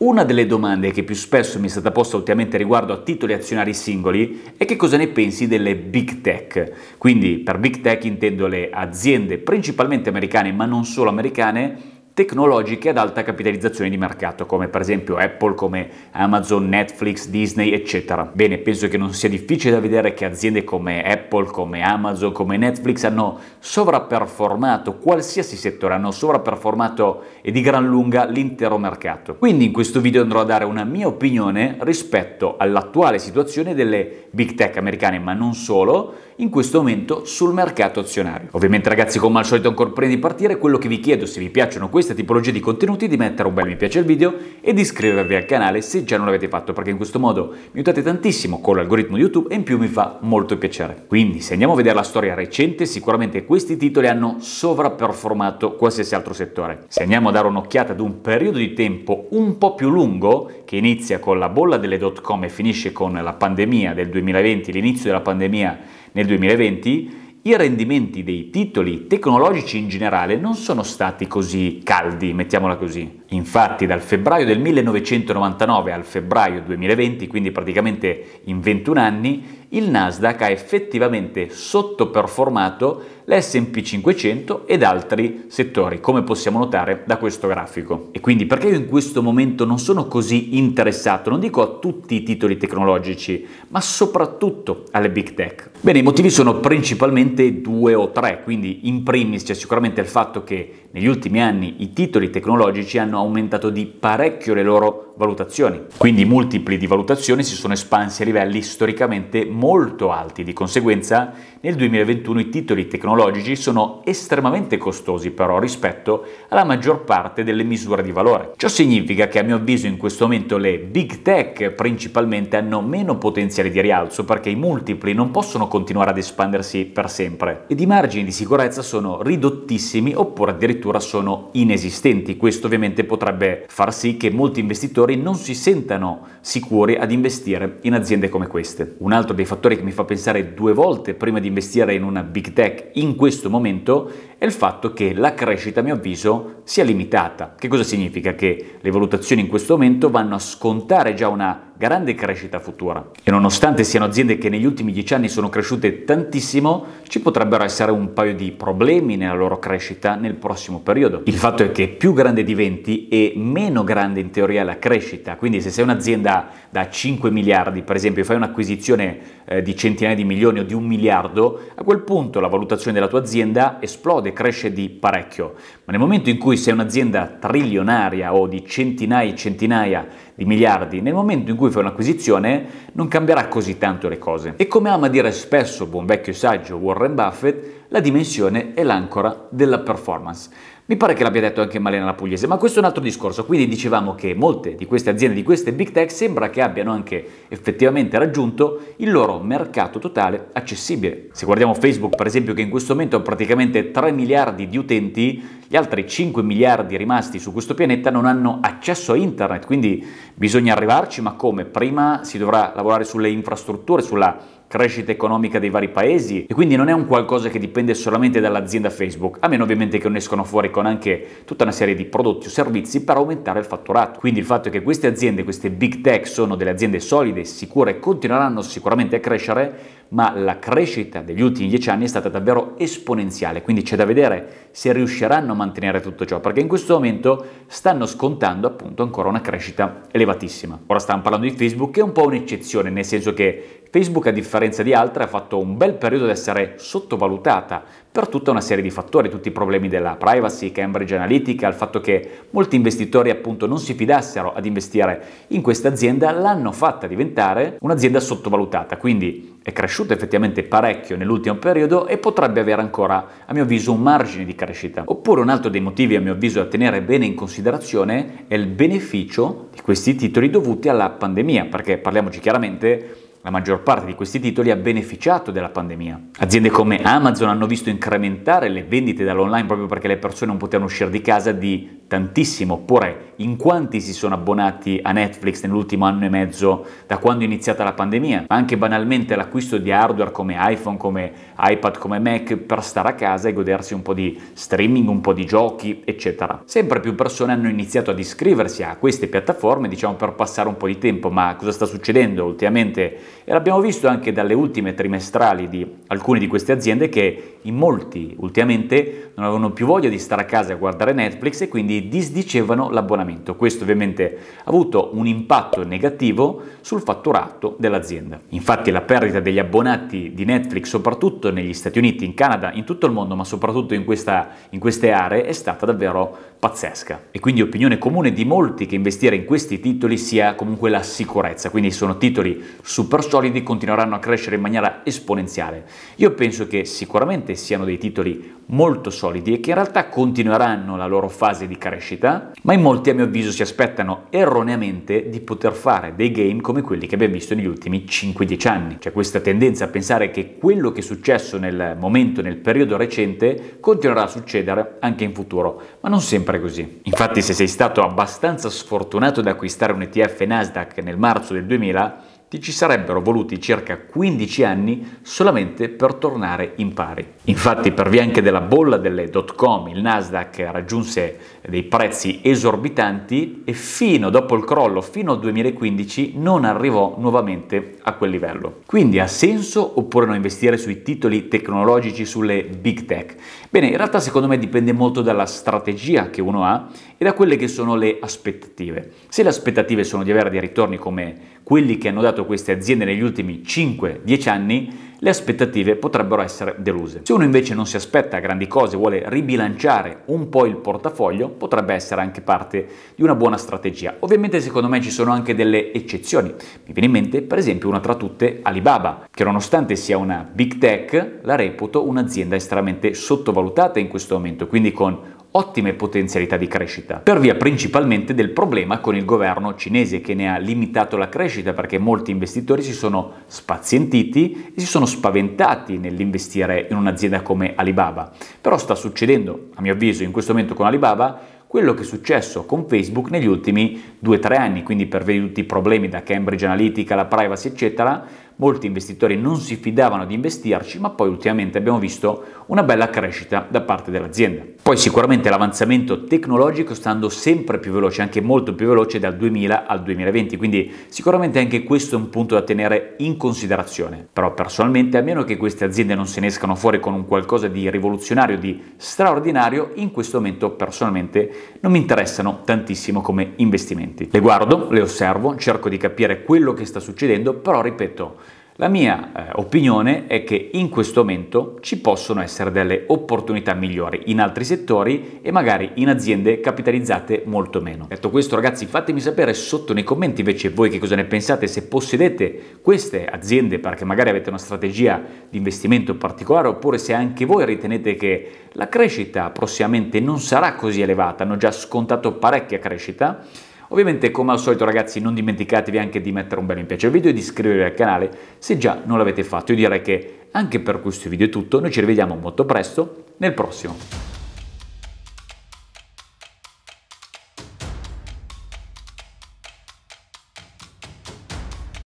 Una delle domande che più spesso mi è stata posta ultimamente riguardo a titoli azionari singoli è che cosa ne pensi delle big tech. Quindi per big tech intendo le aziende principalmente americane, ma non solo americane, tecnologiche ad alta capitalizzazione di mercato, come per esempio Apple, come Amazon, Netflix, Disney, eccetera. Bene, penso che non sia difficile da vedere che aziende come Apple, come Amazon, come Netflix hanno sovraperformato qualsiasi settore, hanno sovraperformato e di gran lunga l'intero mercato. Quindi in questo video andrò a dare una mia opinione rispetto all'attuale situazione delle big tech americane, ma non solo, in questo momento sul mercato azionario. Ovviamente ragazzi come al solito ancora prima di partire quello che vi chiedo se vi piacciono queste tipologie di contenuti è di mettere un bel mi piace al video e di iscrivervi al canale se già non l'avete fatto perché in questo modo mi aiutate tantissimo con l'algoritmo di YouTube e in più mi fa molto piacere. Quindi se andiamo a vedere la storia recente sicuramente questi titoli hanno sovraperformato qualsiasi altro settore. Se andiamo a dare un'occhiata ad un periodo di tempo un po' più lungo che inizia con la bolla delle dot com e finisce con la pandemia del 2020, l'inizio della pandemia nel 2020 i rendimenti dei titoli tecnologici in generale non sono stati così caldi, mettiamola così. Infatti dal febbraio del 1999 al febbraio 2020, quindi praticamente in 21 anni, il Nasdaq ha effettivamente sottoperformato l'S&P 500 ed altri settori, come possiamo notare da questo grafico. E quindi perché io in questo momento non sono così interessato, non dico a tutti i titoli tecnologici, ma soprattutto alle big tech? Bene, i motivi sono principalmente due o tre, quindi in primis c'è sicuramente il fatto che negli ultimi anni i titoli tecnologici hanno aumentato di parecchio le loro valutazioni. Quindi i multipli di valutazione si sono espansi a livelli storicamente molto alti, di conseguenza nel 2021 i titoli tecnologici sono estremamente costosi però rispetto alla maggior parte delle misure di valore. Ciò significa che a mio avviso in questo momento le big tech principalmente hanno meno potenziale di rialzo perché i multipli non possono continuare ad espandersi per sempre ed i margini di sicurezza sono ridottissimi oppure addirittura sono inesistenti. Questo ovviamente potrebbe far sì che molti investitori investitori non si sentano sicuri ad investire in aziende come queste. Un altro dei fattori che mi fa pensare due volte prima di investire in una big tech in questo momento è il fatto che la crescita, a mio avviso, sia limitata. Che cosa significa? Che le valutazioni in questo momento vanno a scontare già una grande crescita futura. E nonostante siano aziende che negli ultimi dieci anni sono cresciute tantissimo, ci potrebbero essere un paio di problemi nella loro crescita nel prossimo periodo. Il fatto è che più grande diventi e meno grande in teoria è la crescita, quindi se sei un'azienda da 5 miliardi, per esempio, e fai un'acquisizione eh, di centinaia di milioni o di un miliardo, a quel punto la valutazione della tua azienda esplode, cresce di parecchio. Ma nel momento in cui sei un'azienda trilionaria o di centinaia e centinaia di miliardi, nel momento in cui cui fai un'acquisizione non cambierà così tanto le cose. E come ama dire spesso buon vecchio saggio Warren Buffett, la dimensione è l'ancora della performance. Mi pare che l'abbia detto anche Malena Pugliese, ma questo è un altro discorso. Quindi dicevamo che molte di queste aziende, di queste big tech, sembra che abbiano anche effettivamente raggiunto il loro mercato totale accessibile. Se guardiamo Facebook, per esempio, che in questo momento ha praticamente 3 miliardi di utenti, gli altri 5 miliardi rimasti su questo pianeta non hanno accesso a internet, quindi bisogna arrivarci, ma come? Prima si dovrà lavorare sulle infrastrutture, sulla crescita economica dei vari paesi e quindi non è un qualcosa che dipende solamente dall'azienda Facebook, a meno ovviamente che non escono fuori con anche tutta una serie di prodotti o servizi per aumentare il fatturato. Quindi il fatto è che queste aziende, queste big tech sono delle aziende solide, sicure e continueranno sicuramente a crescere ma la crescita degli ultimi dieci anni è stata davvero esponenziale, quindi c'è da vedere se riusciranno a mantenere tutto ciò, perché in questo momento stanno scontando appunto ancora una crescita elevatissima. Ora stiamo parlando di Facebook, che è un po' un'eccezione, nel senso che Facebook, a differenza di altre, ha fatto un bel periodo ad essere sottovalutata per tutta una serie di fattori, tutti i problemi della privacy, Cambridge Analytica, il fatto che molti investitori appunto non si fidassero ad investire in questa azienda, l'hanno fatta diventare un'azienda sottovalutata, quindi è cresciuta effettivamente parecchio nell'ultimo periodo e potrebbe avere ancora, a mio avviso, un margine di crescita. Oppure un altro dei motivi, a mio avviso, da tenere bene in considerazione è il beneficio di questi titoli dovuti alla pandemia, perché parliamoci chiaramente, la maggior parte di questi titoli ha beneficiato della pandemia. Aziende come Amazon hanno visto incrementare le vendite dall'online proprio perché le persone non potevano uscire di casa di tantissimo, oppure in quanti si sono abbonati a Netflix nell'ultimo anno e mezzo da quando è iniziata la pandemia, ma anche banalmente l'acquisto di hardware come iPhone, come iPad, come Mac per stare a casa e godersi un po' di streaming, un po' di giochi, eccetera. Sempre più persone hanno iniziato ad iscriversi a queste piattaforme, diciamo per passare un po' di tempo, ma cosa sta succedendo ultimamente? E l'abbiamo visto anche dalle ultime trimestrali di alcune di queste aziende che in molti ultimamente non avevano più voglia di stare a casa a guardare Netflix e quindi disdicevano l'abbonamento. Questo ovviamente ha avuto un impatto negativo sul fatturato dell'azienda. Infatti la perdita degli abbonati di Netflix, soprattutto negli Stati Uniti, in Canada, in tutto il mondo, ma soprattutto in, questa, in queste aree, è stata davvero pazzesca e quindi opinione comune di molti che investire in questi titoli sia comunque la sicurezza, quindi sono titoli super solidi, continueranno a crescere in maniera esponenziale. Io penso che sicuramente siano dei titoli molto solidi e che in realtà continueranno la loro fase di crescita, ma in molti a mio avviso si aspettano erroneamente di poter fare dei game come quelli che abbiamo visto negli ultimi 5-10 anni. C'è questa tendenza a pensare che quello che è successo nel momento, nel periodo recente, continuerà a succedere anche in futuro, ma non sempre sempre così. Infatti se sei stato abbastanza sfortunato ad acquistare un ETF Nasdaq nel marzo del 2000, ci sarebbero voluti circa 15 anni solamente per tornare in pari. Infatti per via anche della bolla delle dot com il Nasdaq raggiunse dei prezzi esorbitanti e fino dopo il crollo, fino al 2015, non arrivò nuovamente a quel livello. Quindi ha senso oppure no investire sui titoli tecnologici, sulle big tech? Bene, in realtà secondo me dipende molto dalla strategia che uno ha e da quelle che sono le aspettative. Se le aspettative sono di avere dei ritorni come quelli che hanno dato realizzato queste aziende negli ultimi 5-10 anni, le aspettative potrebbero essere deluse. Se uno invece non si aspetta grandi cose, vuole ribilanciare un po' il portafoglio, potrebbe essere anche parte di una buona strategia. Ovviamente secondo me ci sono anche delle eccezioni. Mi viene in mente per esempio una tra tutte Alibaba, che nonostante sia una big tech, la reputo un'azienda estremamente sottovalutata in questo momento, quindi con ottime potenzialità di crescita, per via principalmente del problema con il governo cinese che ne ha limitato la crescita perché molti investitori si sono spazientiti e si sono spaventati nell'investire in un'azienda come Alibaba. Però sta succedendo, a mio avviso, in questo momento con Alibaba quello che è successo con Facebook negli ultimi 2-3 anni, quindi per via di tutti i problemi da Cambridge Analytica, la privacy eccetera, molti investitori non si fidavano di investirci, ma poi ultimamente abbiamo visto una bella crescita da parte dell'azienda. Poi sicuramente l'avanzamento tecnologico sta andando sempre più veloce, anche molto più veloce dal 2000 al 2020, quindi sicuramente anche questo è un punto da tenere in considerazione. Però personalmente, a meno che queste aziende non se ne escano fuori con un qualcosa di rivoluzionario, di straordinario, in questo momento personalmente non mi interessano tantissimo come investimenti. Le guardo, le osservo, cerco di capire quello che sta succedendo, però ripeto, la mia eh, opinione è che in questo momento ci possono essere delle opportunità migliori in altri settori e magari in aziende capitalizzate molto meno. Detto questo ragazzi fatemi sapere sotto nei commenti invece voi che cosa ne pensate, se possedete queste aziende perché magari avete una strategia di investimento particolare oppure se anche voi ritenete che la crescita prossimamente non sarà così elevata, hanno già scontato parecchia crescita Ovviamente come al solito ragazzi non dimenticatevi anche di mettere un bel mi piace al video e di iscrivervi al canale se già non l'avete fatto. Io direi che anche per questo video è tutto, noi ci rivediamo molto presto nel prossimo.